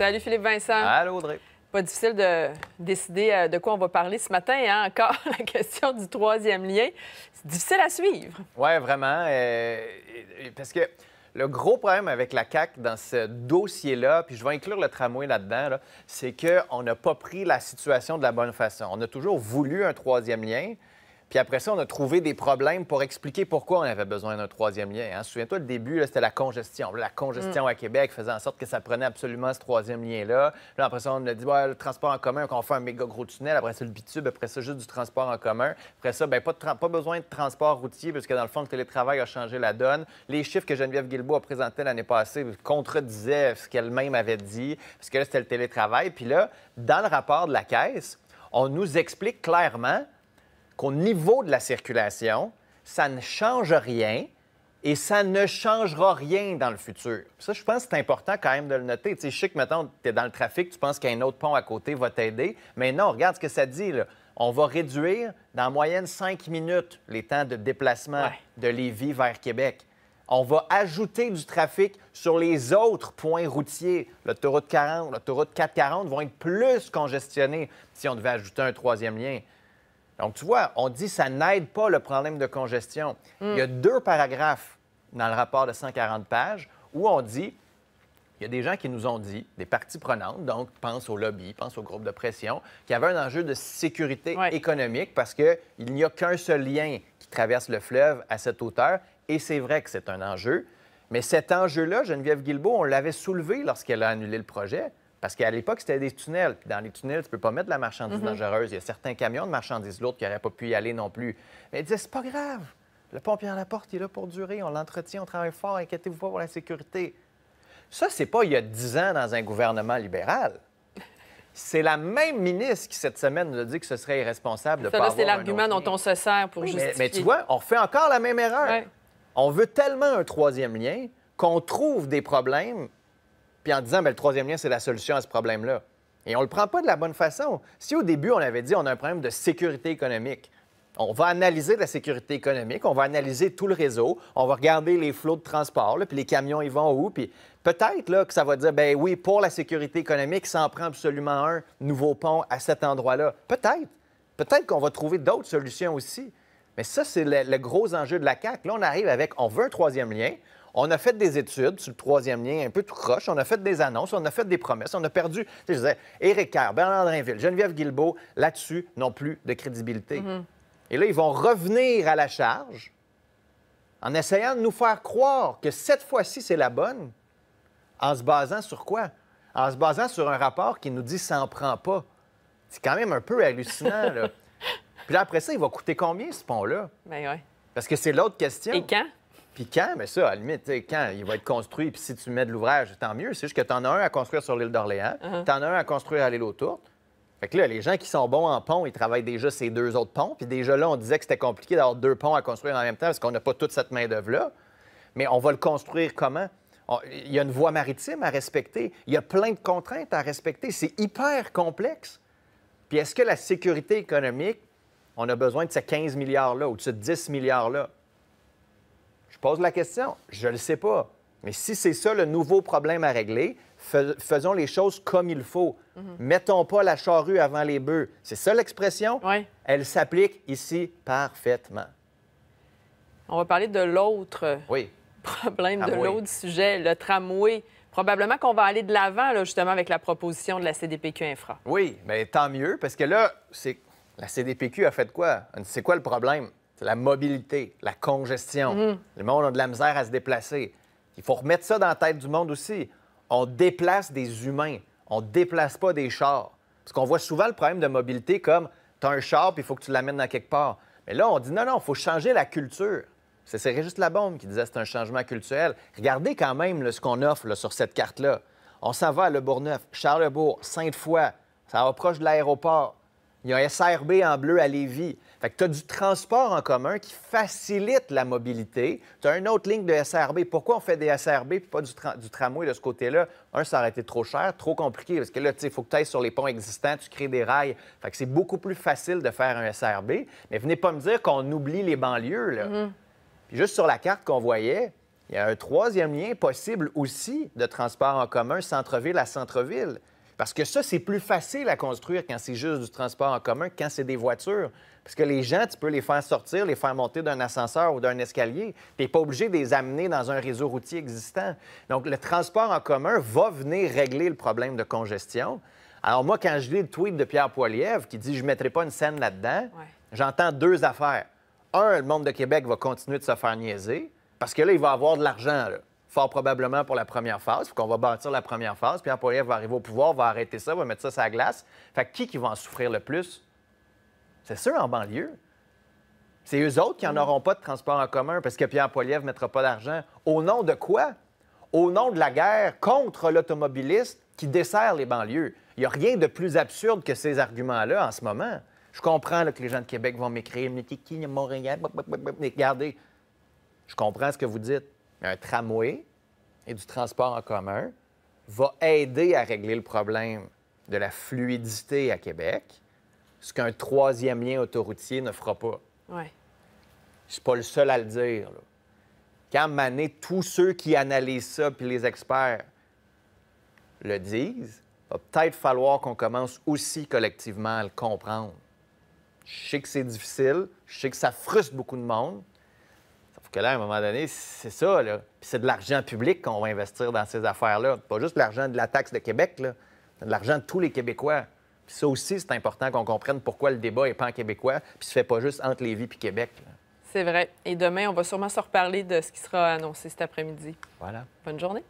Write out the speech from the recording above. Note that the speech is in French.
Salut Philippe Vincent. Allô Audrey. Pas difficile de décider euh, de quoi on va parler ce matin. Hein, encore la question du troisième lien. C'est difficile à suivre. Oui, vraiment. Euh, parce que le gros problème avec la CAC dans ce dossier-là, puis je vais inclure le tramway là-dedans, là, c'est qu'on n'a pas pris la situation de la bonne façon. On a toujours voulu un troisième lien, puis après ça, on a trouvé des problèmes pour expliquer pourquoi on avait besoin d'un troisième lien. Hein. Souviens-toi, le début, c'était la congestion. La congestion mm. à Québec faisait en sorte que ça prenait absolument ce troisième lien-là. Là, après ça, on a dit, le transport en commun, qu'on fait un méga gros tunnel, après ça, le bitube, après ça, juste du transport en commun. Après ça, bien, pas, pas besoin de transport routier, parce que dans le fond, le télétravail a changé la donne. Les chiffres que Geneviève Guilbeault a présentés l'année passée contredisaient ce qu'elle-même avait dit, parce que là, c'était le télétravail. Puis là, dans le rapport de la Caisse, on nous explique clairement au niveau de la circulation, ça ne change rien et ça ne changera rien dans le futur. Ça, je pense que c'est important quand même de le noter. Tu sais, je sais que, tu es dans le trafic, tu penses qu'un autre pont à côté va t'aider, mais non, regarde ce que ça dit, On va réduire, dans moyenne, 5 minutes les temps de déplacement de Lévis vers Québec. On va ajouter du trafic sur les autres points routiers. L'autoroute 40, l'autoroute 440 vont être plus congestionnés si on devait ajouter un troisième lien. Donc, tu vois, on dit que ça n'aide pas le problème de congestion. Il y a deux paragraphes dans le rapport de 140 pages où on dit il y a des gens qui nous ont dit, des parties prenantes, donc pense au lobby, pense au groupe de pression, qu'il y avait un enjeu de sécurité économique parce qu'il n'y a qu'un seul lien qui traverse le fleuve à cette hauteur. Et c'est vrai que c'est un enjeu. Mais cet enjeu-là, Geneviève Guilbeault, on l'avait soulevé lorsqu'elle a annulé le projet. Parce qu'à l'époque, c'était des tunnels. dans les tunnels, tu ne peux pas mettre de la marchandise mhm. dangereuse. Il y a certains camions de marchandises lourdes qui n'auraient pas pu y aller non plus. Mais ils disaient, c'est pas grave. Le pompier à la porte, il est là pour durer. On l'entretient, on travaille fort. Inquiétez-vous pas pour la sécurité. Ça, c'est pas il y a dix ans dans un gouvernement libéral. C'est la même ministre qui, cette semaine, nous a dit que ce serait irresponsable de ça, c'est l'argument dont on se sert pour justifier. Mais, tu vois, on fait encore la même erreur. On veut tellement un troisième lien qu'on trouve des problèmes puis en disant, bien, le troisième lien, c'est la solution à ce problème-là. Et on ne le prend pas de la bonne façon. Si au début, on avait dit, on a un problème de sécurité économique, on va analyser la sécurité économique, on va analyser tout le réseau, on va regarder les flots de transport, puis les camions, ils vont où, puis peut-être que ça va dire, ben oui, pour la sécurité économique, ça en prend absolument un nouveau pont à cet endroit-là. Peut-être. Peut-être qu'on va trouver d'autres solutions aussi. Mais ça, c'est le, le, gros enjeu de la CAQ. Là, on arrive avec, on veut un troisième lien, on a fait des études sur le troisième lien, un peu tout croche. On a fait des annonces, on a fait des promesses. On a perdu, je disais, Éric Kerr, Bernard Drinville, Geneviève Guilbeault, là-dessus, n'ont plus de crédibilité. Mhm. Et là, ils vont revenir à la charge en essayant de nous faire croire que cette fois-ci, c'est la bonne, en se basant sur quoi? En se basant sur un rapport qui nous dit « ça n'en prend pas ». C'est quand même un peu hallucinant, là. Puis là, après ça, il va coûter combien, ce pont-là? Bien, oui. Parce que c'est l'autre question. Et quand? Puis quand, mais ça, à la limite, quand il va être construit, puis si tu mets de l'ouvrage, tant mieux. C'est juste que tu en as un à construire sur l'île d'Orléans, uh-huh. tu en as un à construire à l'île autour. Fait que là, les gens qui sont bons en pont, ils travaillent déjà ces deux autres ponts. Puis déjà là, on disait que c'était compliqué d'avoir deux ponts à construire en même temps parce qu'on n'a pas toute cette main-d'œuvre-là. Mais on va le construire comment? Il y a une voie maritime à respecter. Il y a plein de contraintes à respecter. C'est hyper complexe. Puis est-ce que la sécurité économique, on a besoin de ces 15 milliards-là ou de ces 10 milliards-là? Je pose la question, je ne le sais pas. Mais si c'est ça le nouveau problème à régler, faisons les choses comme il faut. Mhm. Mettons pas la charrue avant les bœufs. C'est ça l'expression? Oui. Elle s'applique ici parfaitement. On va parler de l'autre problème, de l'autre sujet, le tramway. Probablement qu'on va aller de l'avant, justement, avec la proposition de la CDPQ Infra. Oui, mais tant mieux, parce que là, c'est la CDPQ a fait quoi? C'est quoi le problème? c'est la mobilité, la congestion. Les mhm. Le monde a de la misère à se déplacer. Il faut remettre ça dans la tête du monde aussi. On déplace des humains, on déplace pas des chars. Parce qu'on voit souvent le problème de mobilité comme tu as un char puis il faut que tu l'amènes dans quelque part. Mais là, on dit non, non, il faut changer la culture. C'est Régis bombe qui disait c'est un changement culturel. Regardez quand même ce qu'on offre sur cette carte-là. On s'en va à Le Bourneuf, Charlebourg, Sainte-Foy, ça approche de l'aéroport. Il y a un SRB en bleu à Lévis. Fait que tu as du transport en commun qui facilite la mobilité. Tu as une autre ligne de SRB. Pourquoi on fait des SRB et pas du, tramway de ce côté-là? Un, ça aurait été trop cher, trop compliqué, parce que là, tu sais, il faut que tu ailles sur les ponts existants, tu crées des rails. Fait que c'est beaucoup plus facile de faire un SRB. Mais venez pas me dire qu'on oublie les banlieues, là. Mm-hmm. Puis juste sur la carte qu'on voyait, il y a un troisième lien possible aussi de transport en commun, centre-ville à centre-ville. Parce que ça, c'est plus facile à construire quand c'est juste du transport en commun, quand c'est des voitures. Parce que les gens, tu peux les faire sortir, les faire monter d'un ascenseur ou d'un escalier. Tu n'es pas obligé de les amener dans un réseau routier existant. Donc, le transport en commun va venir régler le problème de congestion. Alors, moi, quand je lis le tweet de Pierre Poilievre qui dit Je ne mettrai pas une scène là-dedans, j'entends deux affaires. Un, le monde de Québec va continuer de se faire niaiser parce que là, il va avoir de l'argent fort probablement pour la première phase. Faut qu'on va bâtir la première phase. Pierre Poilievre va arriver au pouvoir, va arrêter ça, va mettre ça sur la glace. Fait que qui qui va en souffrir le plus? C'est ceux en banlieue. C'est eux autres qui n'en auront pas de transport en commun parce que Pierre Poilievre ne mettra pas d'argent. Au nom de quoi? Au nom de la guerre contre l'automobiliste qui dessert les banlieues. Il n'y a rien de plus absurde que ces arguments-là en ce moment. Je comprends que les gens de Québec vont m'écrire, mais qui, Regardez, je comprends ce que vous dites un tramway et du transport en commun va aider à régler le problème de la fluidité à Québec, ce qu'un troisième lien autoroutier ne fera pas. Oui. Je suis pas le seul à le dire. Quand Mané, tous ceux qui analysent ça, puis les experts le disent, va peut-être falloir qu'on commence aussi collectivement à le comprendre. Je sais que c'est difficile, je sais que ça frustre beaucoup de monde, que là, à un moment donné, c'est ça, là. Puis c'est de l'argent public qu'on va investir dans ces affaires-là. Pas juste l'argent de la taxe de Québec, là. C'est de l'argent de tous les Québécois. Puis ça aussi, c'est important qu'on comprenne pourquoi le débat n'est pas en québécois puis se fait pas juste entre Lévis puis Québec. C'est vrai. Et demain, on va sûrement se reparler de ce qui sera annoncé cet après-midi. Voilà. Bonne journée.